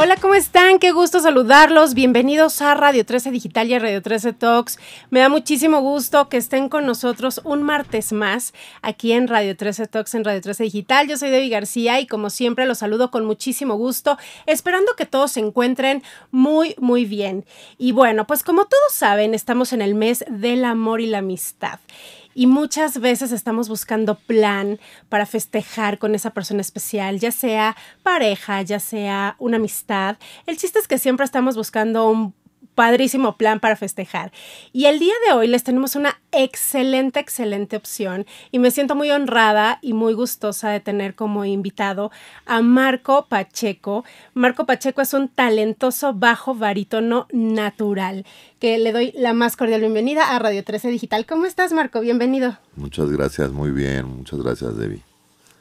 Hola, ¿cómo están? Qué gusto saludarlos. Bienvenidos a Radio 13 Digital y a Radio 13 Talks. Me da muchísimo gusto que estén con nosotros un martes más aquí en Radio 13 Talks, en Radio 13 Digital. Yo soy Debbie García y como siempre los saludo con muchísimo gusto, esperando que todos se encuentren muy, muy bien. Y bueno, pues como todos saben, estamos en el mes del amor y la amistad. Y muchas veces estamos buscando plan para festejar con esa persona especial, ya sea pareja, ya sea una amistad. El chiste es que siempre estamos buscando un padrísimo plan para festejar. Y el día de hoy les tenemos una excelente, excelente opción y me siento muy honrada y muy gustosa de tener como invitado a Marco Pacheco. Marco Pacheco es un talentoso bajo barítono natural, que le doy la más cordial bienvenida a Radio 13 Digital. ¿Cómo estás, Marco? Bienvenido. Muchas gracias, muy bien. Muchas gracias, Debbie.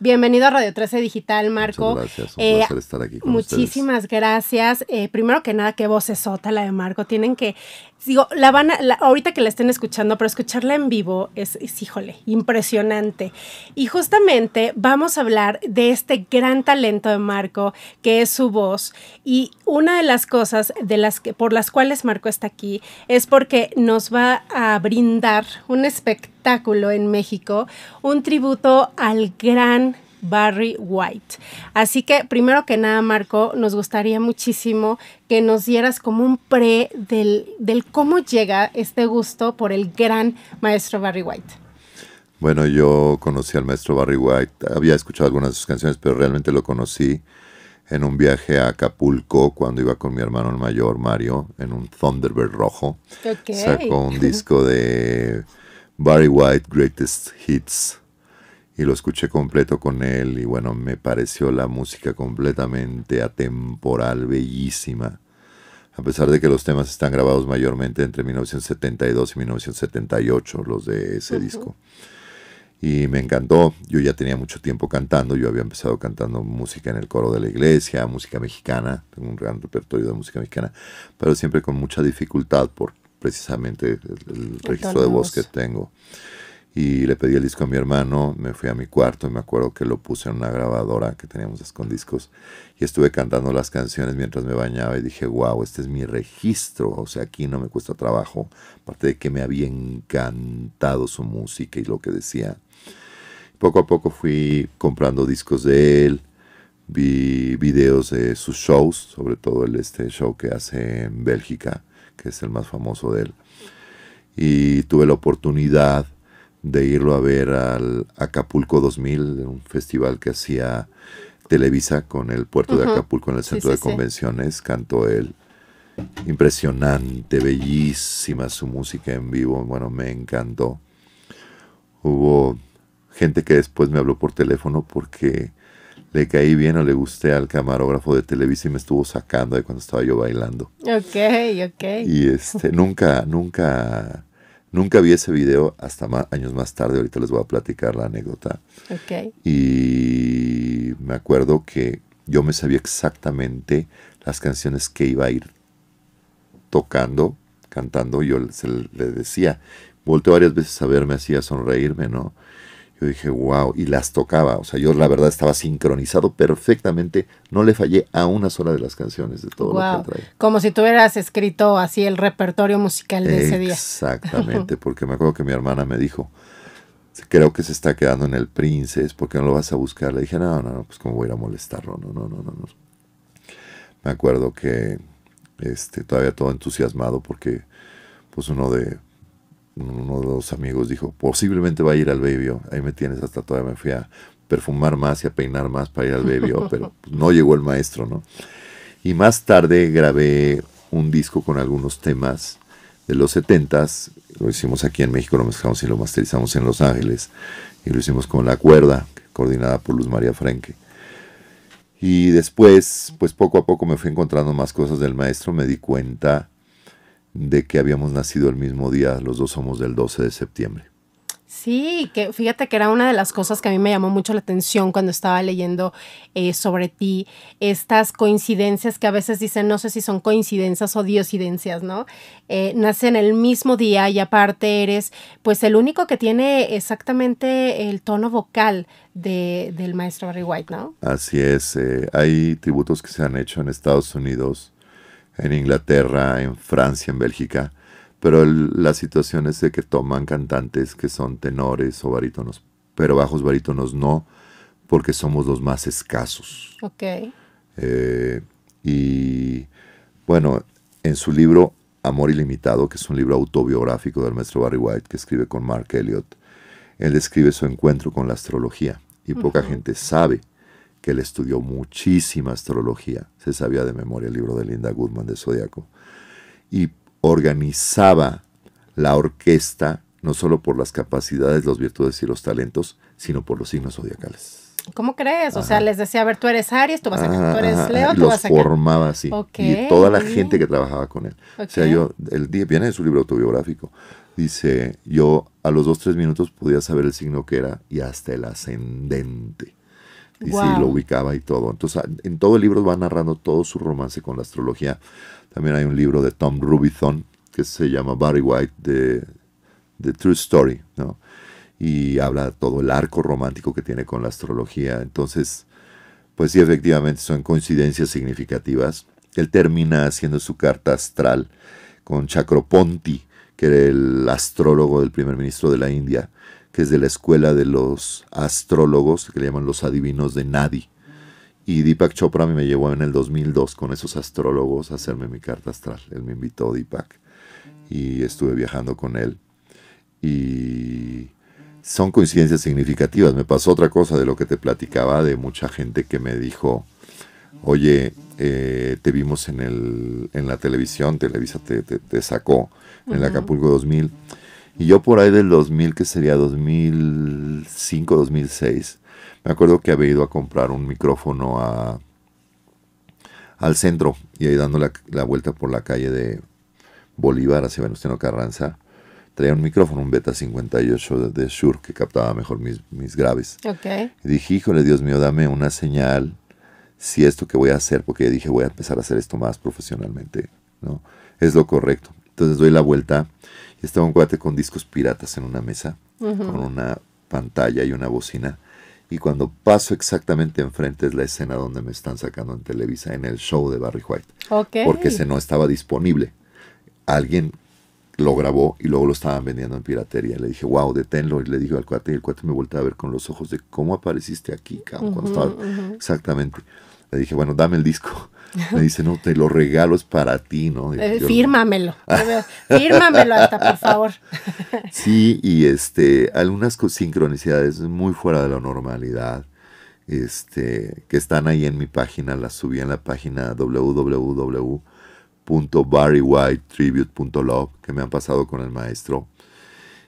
Bienvenido a Radio 13 Digital, Marco. Muchas gracias, un eh, estar aquí Muchísimas gracias. Eh, primero que nada, qué voz es sota la de Marco. Tienen que, digo, la van a, ahorita que la estén escuchando, pero escucharla en vivo es, híjole, impresionante. Y justamente vamos a hablar de este gran talento de Marco, que es su voz. Y una de las cosas de las que, por las cuales Marco está aquí es porque nos va a brindar un espectáculo espectáculo en México, un tributo al gran Barry White. Así que primero que nada, Marco, nos gustaría muchísimo que nos dieras como un pre del, del cómo llega este gusto por el gran maestro Barry White. Bueno, yo conocí al maestro Barry White, había escuchado algunas de sus canciones, pero realmente lo conocí en un viaje a Acapulco cuando iba con mi hermano el mayor Mario en un Thunderbird rojo. Okay. Sacó un disco de Barry White Greatest Hits y lo escuché completo con él y bueno, me pareció la música completamente atemporal, bellísima. A pesar de que los temas están grabados mayormente entre 1972 y 1978, los de ese disco. Y me encantó, yo ya tenía mucho tiempo cantando, yo había empezado cantando música en el coro de la iglesia, música mexicana, tengo un gran repertorio de música mexicana, pero siempre con mucha dificultad porque precisamente el, registro de voz que tengo. Y le pedí el disco a mi hermano, me fui a mi cuarto y me acuerdo que lo puse en una grabadora que teníamos con y estuve cantando las canciones mientras me bañaba y dije, wow, este es mi registro, o sea, aquí no me cuesta trabajo, aparte de que me había encantado su música y lo que decía. Poco a poco fui comprando discos de él, vi videos de sus shows, sobre todo el este show que hace en Bélgica, que es el más famoso de él. Y tuve la oportunidad de irlo a ver al Acapulco 2000, un festival que hacía Televisa con el puerto de Acapulco en el centro de convenciones, cantó él. Impresionante, bellísima su música en vivo, bueno, me encantó. Hubo gente que después me habló por teléfono porque le caí bien o le gusté al camarógrafo de Televisa y me estuvo sacando de cuando estaba yo bailando. Ok, ok. Y este, nunca, nunca, nunca vi ese video hasta años más tarde. Ahorita les voy a platicar la anécdota. Ok. Y me acuerdo que yo me sabía exactamente las canciones que iba a ir tocando, cantando. Yo se le decía, volteó varias veces a verme, hacía sonreírme, ¿no? Yo dije, wow, y las tocaba. O sea, yo la verdad estaba sincronizado perfectamente. No le fallé a una sola de las canciones de todo lo que traía. Como si tuvieras escrito así el repertorio musical de ese día. Exactamente, porque me acuerdo que mi hermana me dijo, creo que se está quedando en el Princess, ¿por qué no lo vas a buscar? Le dije, no, no, no, pues cómo voy a ir a molestarlo, no, no, no, no. no. Me acuerdo que este, todavía todo entusiasmado porque pues uno de uno de los amigos dijo, posiblemente va a ir al Bebio. Ahí me tienes hasta todavía me fui a perfumar más y a peinar más para ir al Bebio. pero no llegó el maestro, ¿no? Y más tarde grabé un disco con algunos temas de los setentas. lo hicimos aquí en México, lo mezclamos y lo masterizamos en Los Ángeles, y lo hicimos con La Cuerda, coordinada por Luz María Frenke. Y después, pues poco a poco me fui encontrando más cosas del maestro, me di cuenta de que habíamos nacido el mismo día, los dos somos del 12 de septiembre. Sí, que fíjate que era una de las cosas que a mí me llamó mucho la atención cuando estaba leyendo eh, sobre ti, estas coincidencias que a veces dicen, no sé si son coincidencias o diosidencias, ¿no? Eh, nacen el mismo día y aparte eres pues el único que tiene exactamente el tono vocal de, del maestro Barry White, ¿no? Así es, eh, hay tributos que se han hecho en Estados Unidos en Inglaterra, en Francia, en Bélgica, pero la situación es de que toman cantantes que son tenores o barítonos, pero bajos barítonos no, porque somos los más escasos. Ok. Eh, y bueno, en su libro Amor Ilimitado, que es un libro autobiográfico del maestro Barry White que escribe con Mark Elliott, él describe su encuentro con la astrología y poca gente sabe que él estudió muchísima astrología, se sabía de memoria el libro de Linda Goodman de Zodíaco, y organizaba la orquesta no solo por las capacidades, las virtudes y los talentos, sino por los signos zodiacales. ¿Cómo crees? O sea, les decía, a ver, tú eres Aries, tú vas a tú eres Leo, tú vas a Los formaba así. y toda la gente que trabajaba con él. O sea, yo, el día viene de su libro autobiográfico. Dice, yo a los dos, tres minutos podía saber el signo que era y hasta el ascendente y sí lo ubicaba y todo. Entonces, en todo el libro va narrando todo su romance con la astrología. También hay un libro de Tom Rubithon que se llama Barry White, The, The True Story, ¿no? Y habla todo el arco romántico que tiene con la astrología. Entonces, pues sí, efectivamente son coincidencias significativas. Él termina haciendo su carta astral con Chakroponti, que era el astrólogo del primer ministro de la India, que es de la escuela de los astrólogos, que le llaman los adivinos de nadie. Y Deepak Chopra me llevó en el 2002 con esos astrólogos a hacerme mi carta astral. Él me invitó, Deepak, y estuve viajando con él. Y son coincidencias significativas. Me pasó otra cosa de lo que te platicaba, de mucha gente que me dijo, oye, eh, te vimos en, el, en la televisión, Televisa te, te sacó en el Acapulco 2000 y yo por ahí del 2000, que sería 2005, 2006, me acuerdo que había ido a comprar un micrófono a, al centro y ahí dando la, vuelta por la calle de Bolívar hacia Venustiano Carranza. Traía un micrófono, un Beta 58 de, de Shure que captaba mejor mis, graves. Okay. Y dije, híjole, Dios mío, dame una señal si esto que voy a hacer, porque dije, voy a empezar a hacer esto más profesionalmente, ¿no? Es lo correcto. Entonces doy la vuelta y estaba un cuate con discos piratas en una mesa, con una pantalla y una bocina. Y cuando paso exactamente enfrente es la escena donde me están sacando en Televisa, en el show de Barry White. Porque ese no estaba disponible. Alguien lo grabó y luego lo estaban vendiendo en piratería. Le dije, wow, deténlo. Y le dije al cuate, y el cuate me volteó a ver con los ojos de cómo apareciste aquí, cabrón. Exactamente. Le dije, bueno, dame el disco. Me dice, no, te lo regalo, es para ti, ¿no? Eh, fírmamelo, fírmamelo hasta, por favor. Sí, y este, algunas sincronicidades muy fuera de la normalidad, este, que están ahí en mi página, las subí en la página www.barrywhitetribute.love, que me han pasado con el maestro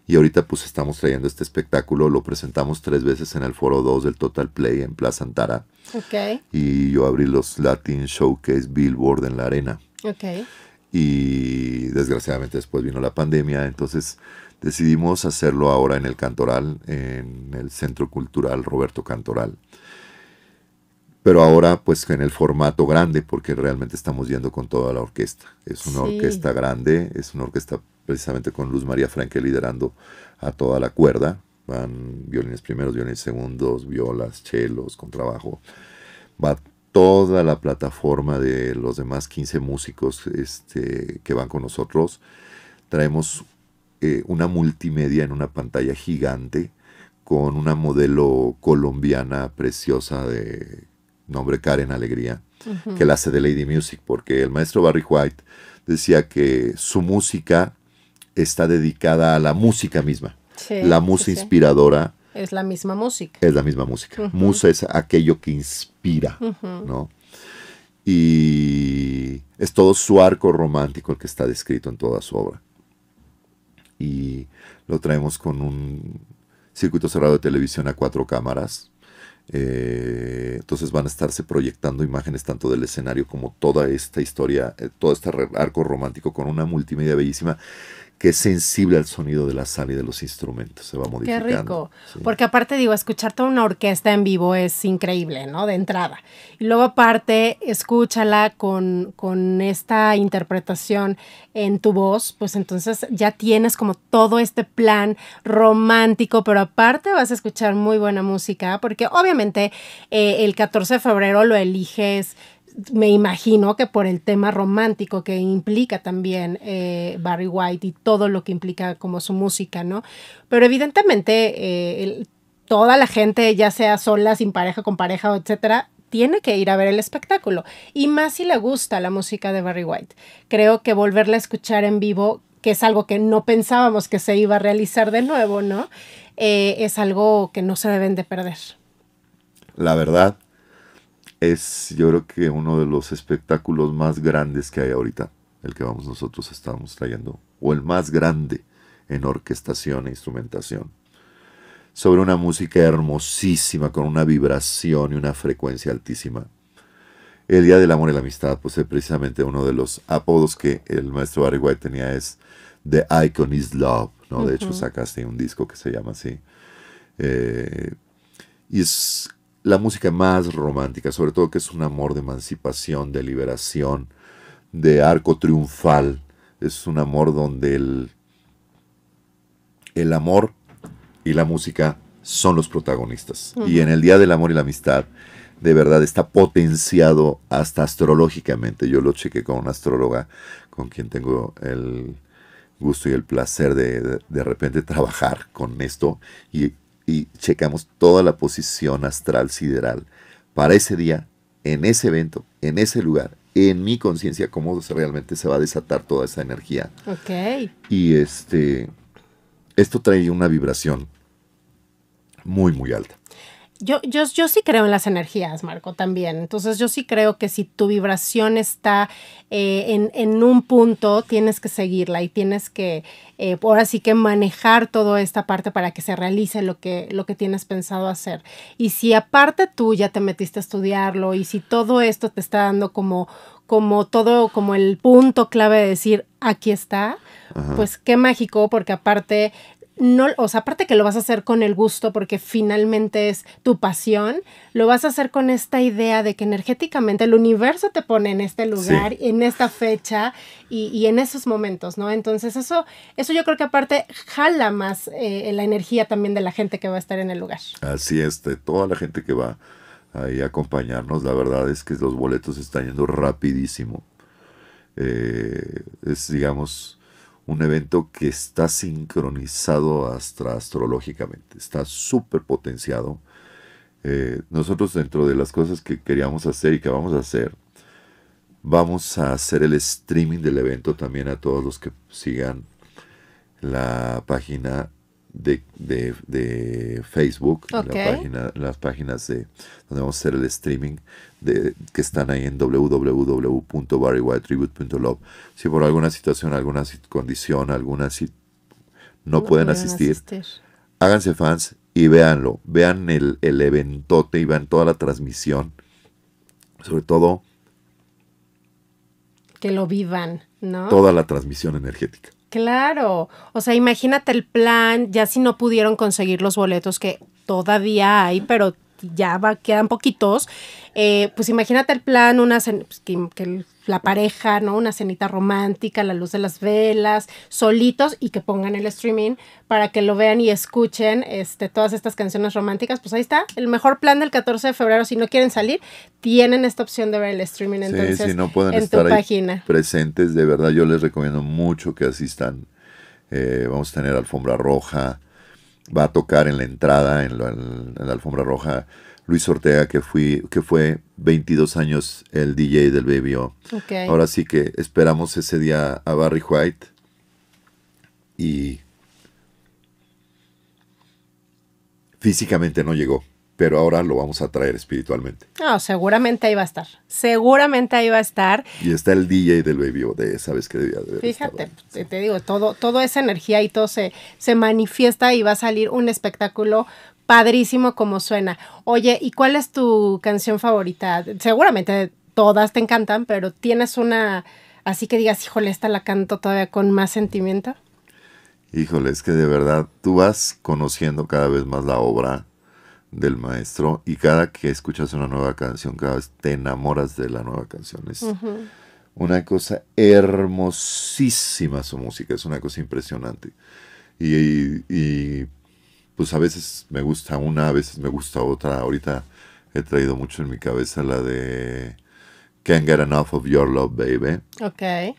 y ahorita pues estamos trayendo este espectáculo, lo presentamos tres veces en el Foro 2 del Total Play en Plaza Antara. Okay. Y yo abrí los Latin Showcase Billboard en la arena. Okay. Y desgraciadamente después vino la pandemia, entonces decidimos hacerlo ahora en el Cantoral, en el Centro Cultural Roberto Cantoral pero ahora pues en el formato grande, porque realmente estamos yendo con toda la orquesta. Es una orquesta grande, es una orquesta precisamente con Luz María Franque liderando a toda la cuerda. Van violines primeros, violines segundos, violas, chelos, contrabajo. Va toda la plataforma de los demás 15 músicos este, que van con nosotros. Traemos eh, una multimedia en una pantalla gigante con una modelo colombiana preciosa de nombre Karen Alegría, que la hace de Lady Music, porque el maestro Barry White decía que su música está dedicada a la música misma. la musa inspiradora. Es la misma música. Es la misma música. Musa es aquello que inspira, Y es todo su arco romántico el que está descrito en toda su obra. Y lo traemos con un circuito cerrado de televisión a cuatro cámaras. Eh, entonces van a estarse proyectando imágenes tanto del escenario como toda esta historia, eh, todo este arco romántico con una multimedia bellísima que es sensible al sonido de la sala y de los instrumentos, se va modificando. Qué rico, porque aparte digo, escuchar toda una orquesta en vivo es increíble, ¿no? De entrada. Y luego aparte, escúchala con, con esta interpretación en tu voz, pues entonces ya tienes como todo este plan romántico, pero aparte vas a escuchar muy buena música, porque obviamente eh, el 14 de febrero lo eliges me imagino que por el tema romántico que implica también eh, Barry White y todo lo que implica como su música, ¿no? Pero evidentemente eh, toda la gente, ya sea sola, sin pareja, con pareja, etcétera, tiene que ir a ver el espectáculo. Y más si le gusta la música de Barry White. Creo que volverla a escuchar en vivo, que es algo que no pensábamos que se iba a realizar de nuevo, ¿no? Eh, es algo que no se deben de perder. La verdad, es yo creo que uno de los espectáculos más grandes que hay ahorita, el que vamos nosotros estamos trayendo, o el más grande en orquestación e instrumentación. Sobre una música hermosísima, con una vibración y una frecuencia altísima. El Día del Amor y la Amistad, pues es precisamente uno de los apodos que el maestro Barry White tenía es The Icon is Love, ¿no? De hecho sacaste un disco que se llama así. Eh, y es la música más romántica, sobre todo que es un amor de emancipación, de liberación, de arco triunfal. Es un amor donde el, el amor y la música son los protagonistas. Y en el Día del Amor y la Amistad, de verdad está potenciado hasta astrológicamente. Yo lo chequé con una astróloga con quien tengo el gusto y el placer de de, de repente trabajar con esto y y checamos toda la posición astral sideral para ese día, en ese evento, en ese lugar, en mi conciencia, cómo realmente se va a desatar toda esa energía. Ok. Y este, esto trae una vibración muy, muy alta. Yo, yo, yo sí creo en las energías, Marco, también. Entonces yo sí creo que si tu vibración está eh, en, un punto, tienes que seguirla y tienes que, eh, ahora sí que manejar toda esta parte para que se realice lo que, lo que tienes pensado hacer. Y si aparte tú ya te metiste a estudiarlo y si todo esto te está dando como, como todo, como el punto clave de decir, aquí está, pues qué mágico, porque aparte no, o sea, aparte que lo vas a hacer con el gusto porque finalmente es tu pasión, lo vas a hacer con esta idea de que energéticamente el universo te pone en este lugar, en esta fecha y, en esos momentos, ¿no? Entonces eso, eso yo creo que aparte jala más eh, la energía también de la gente que va a estar en el lugar. Así es, toda la gente que va ahí a acompañarnos, la verdad es que los boletos están yendo rapidísimo. Eh, es, digamos, un evento que está sincronizado astro astrológicamente, está súper potenciado. Eh, nosotros dentro de las cosas que queríamos hacer y que vamos a hacer, vamos a hacer el streaming del evento también a todos los que sigan la página de, Facebook, las páginas de donde vamos a hacer el streaming, de, que están ahí en www.barrywhitetribute.love. Si por alguna situación, alguna condición, alguna no, pueden asistir, háganse fans y véanlo. Vean el, el eventote y vean toda la transmisión. Sobre todo... Que lo vivan, ¿no? Toda la transmisión energética. Claro, o sea, imagínate el plan, ya si no pudieron conseguir los boletos que todavía hay, pero ya va, quedan poquitos, eh, pues imagínate el plan, una pues, que, la pareja, ¿no? Una cenita romántica, la luz de las velas, solitos y que pongan el streaming para que lo vean y escuchen este, todas estas canciones románticas. Pues ahí está, el mejor plan del 14 de febrero. Si no quieren salir, tienen esta opción de ver el streaming entonces si no pueden en estar página. Presentes, de verdad, yo les recomiendo mucho que asistan. Eh, vamos a tener alfombra roja, va a tocar en la entrada, en la, alfombra roja, Luis Ortega, que, fui, que fue 22 años el DJ del Baby Ahora sí que esperamos ese día a Barry White y físicamente no llegó pero ahora lo vamos a traer espiritualmente. No, seguramente ahí va a estar. Seguramente ahí va a estar. Y está el DJ del Baby de de sabes que debía de Fíjate, te, digo, todo, toda esa energía y todo se, se manifiesta y va a salir un espectáculo padrísimo como suena. Oye, ¿y cuál es tu canción favorita? Seguramente todas te encantan, pero ¿tienes una así que digas, híjole, esta la canto todavía con más sentimiento? Híjole, es que de verdad tú vas conociendo cada vez más la obra del maestro y cada que escuchas una nueva canción, cada vez te enamoras de la nueva canción. Es una cosa hermosísima su música, es una cosa impresionante. Y, pues a veces me gusta una, a veces me gusta otra. Ahorita he traído mucho en mi cabeza la de Can't Get Enough of Your Love, Baby. Ok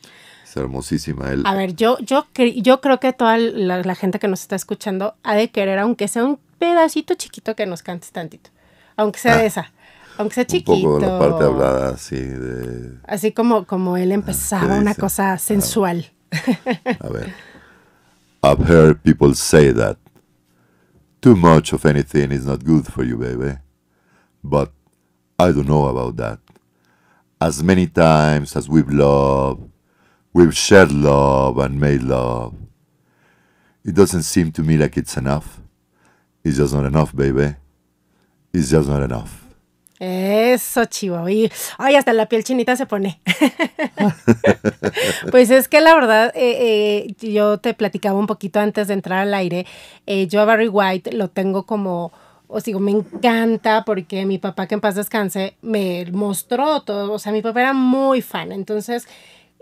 hermosísima. A ver, yo, yo, yo creo que toda la, gente que nos está escuchando ha de querer, aunque sea un pedacito chiquito que nos cantes tantito, aunque sea ah. esa, aunque sea chiquito. Un poco parte hablada así de... Así como, como él ah, empezaba una cosa ah. sensual. A ver. I've heard people say that too much of anything is not good for you, baby. But I don't know about that. As many times as we've loved, we've shared love and made love. It doesn't seem to me like it's enough. It's just not enough, baby. It's just not enough. Eso, chivo. Y ay, hasta la piel chinita se pone. pues es que la verdad, eh, eh, yo te platicaba un poquito antes de entrar al aire. Eh, yo a Barry White lo tengo como o digo, me encanta porque mi papá, que en paz descanse, me mostró todo, o sea, mi papá era muy fan, entonces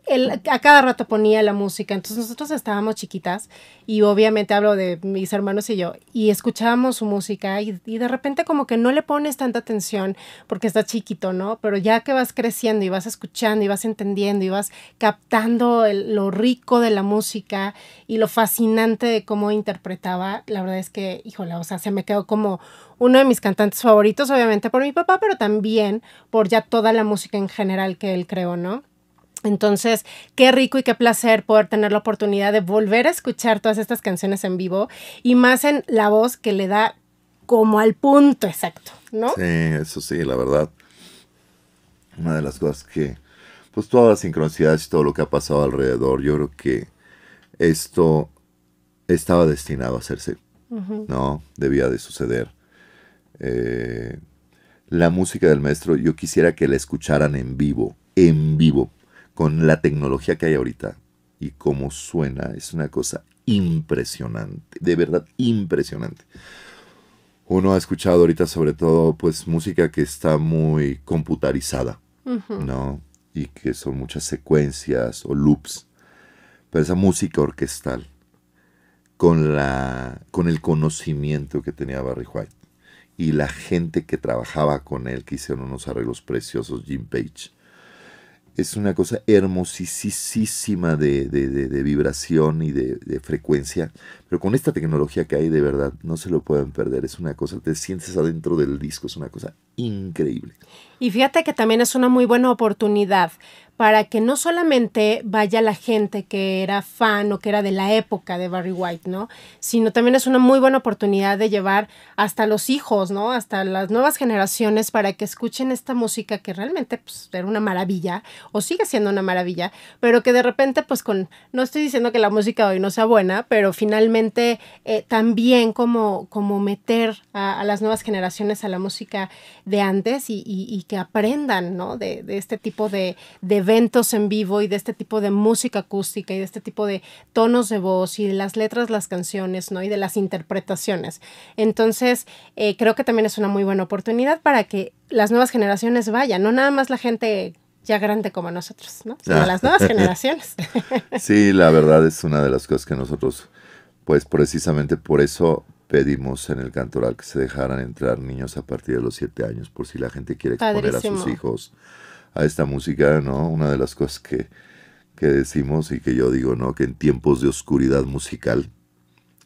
él a cada rato ponía la música. Entonces nosotros estábamos chiquitas y obviamente hablo de mis hermanos y yo y escuchábamos su música y, de repente como que no le pones tanta atención porque está chiquito, ¿no? Pero ya que vas creciendo y vas escuchando y vas entendiendo y vas captando lo rico de la música y lo fascinante de cómo interpretaba, la verdad es que, híjole, o sea, se me quedó como uno de mis cantantes favoritos, obviamente por mi papá, pero también por ya toda la música en general que él creó, ¿no? Entonces, qué rico y qué placer poder tener la oportunidad de volver a escuchar todas estas canciones en vivo y más en la voz que le da como al punto exacto, ¿no? Sí, eso sí, la verdad. Una de las cosas que, pues todas las sincronicidades y todo lo que ha pasado alrededor, yo creo que esto estaba destinado a hacerse, ¿no? Debía de suceder. Eh, la música del maestro, yo quisiera que la escucharan en vivo, en vivo con la tecnología que hay ahorita y cómo suena, es una cosa impresionante, de verdad impresionante. Uno ha escuchado ahorita sobre todo pues música que está muy computarizada, Y que son muchas secuencias o loops. Pero esa música orquestal con la con el conocimiento que tenía Barry White y la gente que trabajaba con él que hicieron unos arreglos preciosos, Jim Page es una cosa hermosísima de, vibración y de, frecuencia. Pero con esta tecnología que hay, de verdad, no se lo pueden perder. Es una cosa, te sientes adentro del disco, es una cosa increíble. Y fíjate que también es una muy buena oportunidad para que no solamente vaya la gente que era fan o que era de la época de Barry White, ¿no? Sino también es una muy buena oportunidad de llevar hasta los hijos, ¿no? Hasta las nuevas generaciones para que escuchen esta música que realmente pues, era una maravilla o sigue siendo una maravilla, pero que de repente pues con, no estoy diciendo que la música hoy no sea buena, pero finalmente eh, también como, como meter a, las nuevas generaciones a la música de antes y, que aprendan, ¿no? De, este tipo de, de eventos en vivo y de este tipo de música acústica y de este tipo de tonos de voz y de las letras, las canciones, ¿no? Y de las interpretaciones. Entonces, eh, creo que también es una muy buena oportunidad para que las nuevas generaciones vayan, no nada más la gente ya grande como nosotros, ¿no? Sino ah. las nuevas generaciones. sí, la verdad es una de las cosas que nosotros, pues precisamente por eso pedimos en el cantoral que se dejaran entrar niños a partir de los siete años, por si la gente quiere exponer a sus hijos a esta música, ¿no? Una de las cosas que, que decimos y que yo digo, ¿no? Que en tiempos de oscuridad musical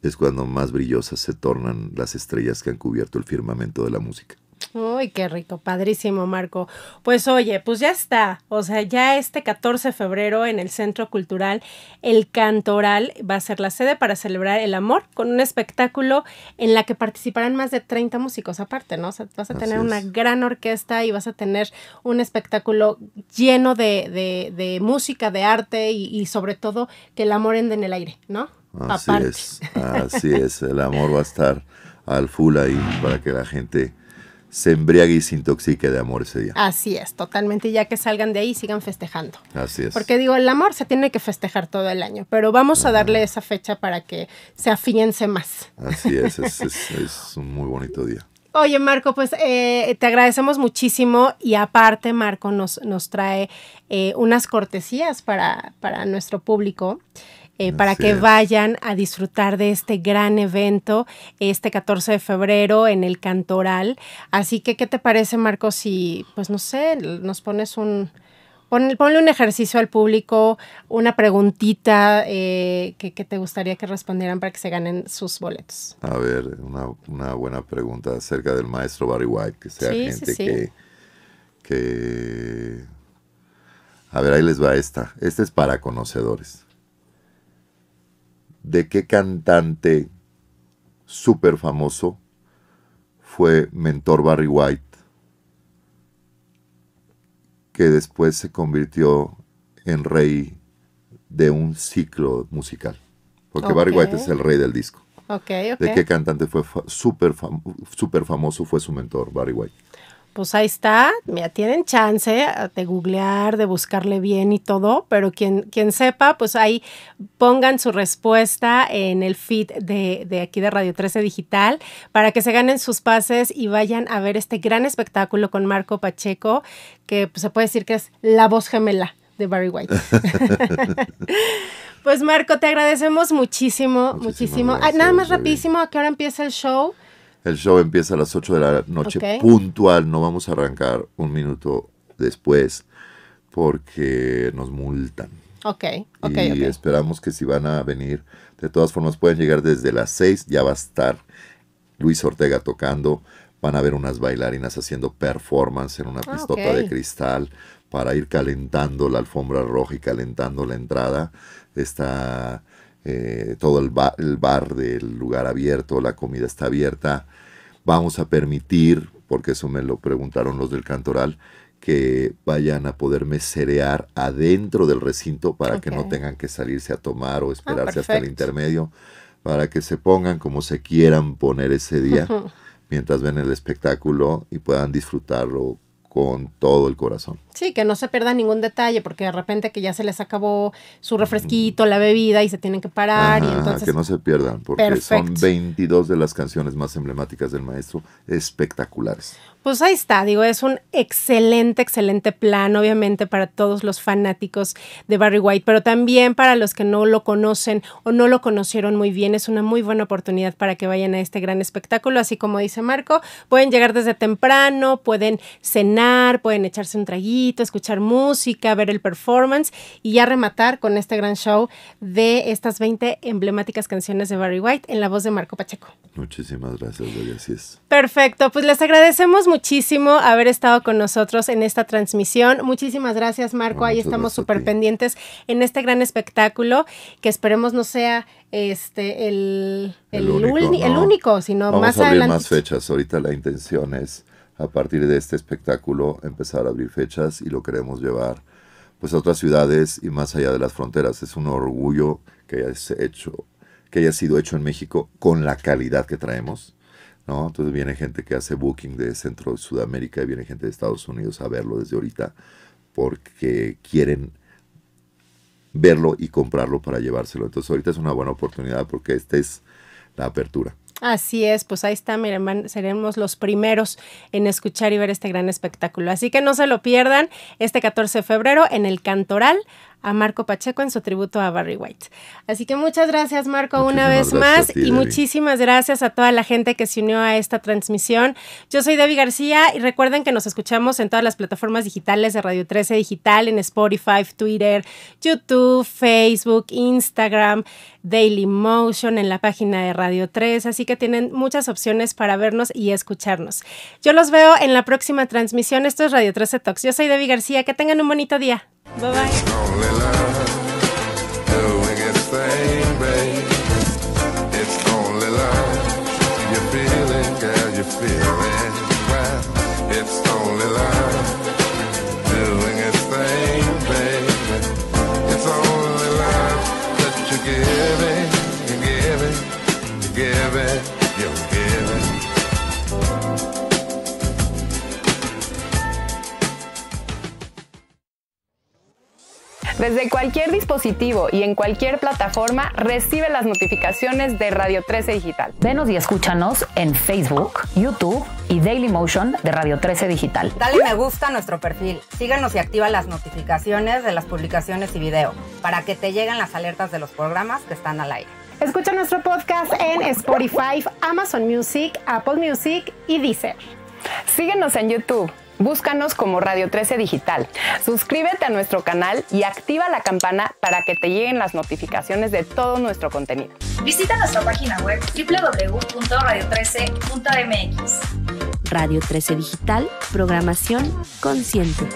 es cuando más brillosas se tornan las estrellas que han cubierto el firmamento de la música. Uy, qué rico, padrísimo, Marco. Pues oye, pues ya está. O sea, ya este 14 de febrero en el Centro Cultural El Cantoral va a ser la sede para celebrar el amor con un espectáculo en la que participarán más de 30 músicos aparte, ¿no? O sea, vas a tener una gran orquesta y vas a tener un espectáculo lleno de, de, música, de arte y, sobre todo que el amor ende en el aire, ¿no? Así es. Así es, el amor va a estar al full ahí para que la gente se embriague y se intoxique de amor ese día. Así es, totalmente. ya que salgan de ahí, sigan festejando. Así es. Porque digo, el amor se tiene que festejar todo el año, pero vamos a darle esa fecha para que se afíense más. Así es, es, un muy bonito día. Oye, Marco, pues eh, te agradecemos muchísimo y aparte, Marco nos, nos trae eh, unas cortesías para, para nuestro público. Eh, para que vayan a disfrutar de este gran evento este 14 de febrero en el Cantoral. Así que, ¿qué te parece, Marco, si, pues no sé, nos pones un... ponle un ejercicio al público, una preguntita eh, que, te gustaría que respondieran para que se ganen sus boletos. A ver, una, buena pregunta acerca del maestro Barry White, que sea gente Que, que... A ver, ahí les va esta. Esta es para conocedores de qué cantante súper famoso fue mentor Barry White, que después se convirtió en rey de un ciclo musical. Porque Barry White es el rey del disco. ¿De qué cantante fue super súper famoso fue su mentor, Barry White? pues ahí está, mira, tienen chance ah, de googlear, de buscarle bien y todo, pero quien, quien sepa, pues ahí pongan su respuesta en el feed de, aquí de Radio 13 Digital para que se ganen sus pases y vayan a ver este gran espectáculo con Marco Pacheco, que pues, se puede decir que es la voz gemela de Barry White. pues Marco, te agradecemos muchísimo, muchísimo. Ah, nada más rapidísimo, ¿a qué hora empieza el show? El show empieza a las 8 de la noche puntual, no vamos a arrancar un minuto después porque nos multan. Ok, ok. Y esperamos que si van a venir, de todas formas pueden llegar desde las 6, ya va a estar Luis Ortega tocando, van a ver unas bailarinas haciendo performance en una ah, pistola de cristal para ir calentando la alfombra roja y calentando la entrada. Está eh, todo el, bar del lugar abierto, la comida está abierta. Vamos a permitir, porque eso me lo preguntaron los del cantoral, que vayan a poder meserear adentro del recinto para que no tengan que salirse a tomar o ah, esperarse hasta el intermedio, para que se pongan como se quieran poner ese día mientras ven el espectáculo y puedan disfrutarlo con todo el corazón. Sí, que no se pierda ningún detalle, porque de repente que ya se les acabó su refresquito, la bebida y se tienen que parar. y Que no se pierdan, porque son 22 de las canciones más emblemáticas del maestro, espectaculares. Pues ahí está, digo, es un excelente, excelente plan, obviamente, para todos los fanáticos de Barry White, pero también para los que no lo conocen o no lo conocieron muy bien, es una muy buena oportunidad para que vayan a este gran espectáculo. Así como dice Marco, pueden llegar desde temprano, pueden cenar, pueden echarse un traguito escuchar música, ver el performance y ya rematar con este gran show de estas 20 emblemáticas canciones de Barry White en la voz de Marco Pacheco. Muchísimas gracias, Gloria, Perfecto, pues les agradecemos muchísimo haber estado con nosotros en esta transmisión. Muchísimas gracias, Marco, ahí estamos súper pendientes en este gran espectáculo que esperemos no sea este el, el, único, sino más a abrir más fechas, ahorita la intención es a partir de este espectáculo empezar a abrir fechas y lo queremos llevar pues a otras ciudades y más allá de las fronteras. Es un orgullo que haya, sido hecho en México con la calidad que traemos. ¿no? Entonces viene gente que hace booking de Centro de Sudamérica y viene gente de Estados Unidos a verlo desde ahorita porque quieren verlo y comprarlo para llevárselo. Entonces ahorita es una buena oportunidad porque esta es la apertura. Así es, pues ahí está, miren, seremos los primeros en escuchar y ver este gran espectáculo. Así que no se lo pierdan este 14 de febrero en el Cantoral a Marco Pacheco en su tributo a Barry White. Así que muchas gracias Marco una vez más y muchísimas gracias a toda la gente que se unió a esta transmisión. Yo soy Debbie García y recuerden que nos escuchamos en todas las plataformas digitales de Radio 13 Digital, en Spotify, Twitter, YouTube, Facebook, Instagram, Daily Motion, en la página de Radio 3. Así que tienen muchas opciones para vernos y escucharnos. Yo los veo en la próxima transmisión. Esto es Radio 13 Talks. Yo soy Debbie García. Que tengan un bonito día. Bye bye. Desde cualquier dispositivo y en cualquier plataforma recibe las notificaciones de Radio 13 Digital. Venos y escúchanos en Facebook, YouTube y Daily Motion de Radio 13 Digital. Dale me gusta a nuestro perfil, síganos y activa las notificaciones de las publicaciones y video para que te lleguen las alertas de los programas que están al aire. Escucha nuestro podcast en Spotify, Amazon Music, Apple Music y Deezer. Síguenos en YouTube. Búscanos como Radio 13 Digital. Suscríbete a nuestro canal y activa la campana para que te lleguen las notificaciones de todo nuestro contenido. Visita nuestra página web www.radio13.mx. Radio 13 Digital, programación consciente.